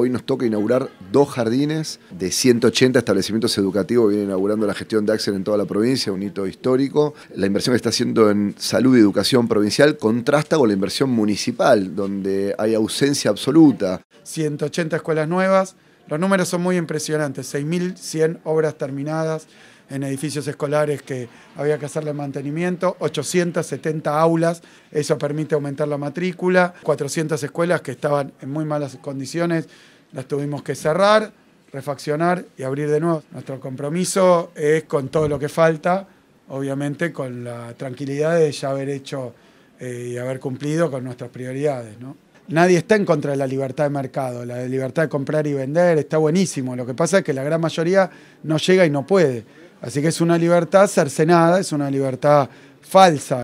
Hoy nos toca inaugurar dos jardines de 180 establecimientos educativos. Viene inaugurando la gestión de Axel en toda la provincia, un hito histórico. La inversión que está haciendo en salud y educación provincial contrasta con la inversión municipal, donde hay ausencia absoluta. 180 escuelas nuevas. Los números son muy impresionantes, 6.100 obras terminadas, en edificios escolares que había que hacerle mantenimiento, 870 aulas, eso permite aumentar la matrícula, 400 escuelas que estaban en muy malas condiciones, las tuvimos que cerrar, refaccionar y abrir de nuevo. Nuestro compromiso es con todo lo que falta, obviamente con la tranquilidad de ya haber hecho eh, y haber cumplido con nuestras prioridades. Nadie está en contra de la libertad de mercado, la libertad de comprar y vender, está buenísimo. Lo que pasa es que la gran mayoría no llega y no puede. Así que es una libertad cercenada, es una libertad falsa.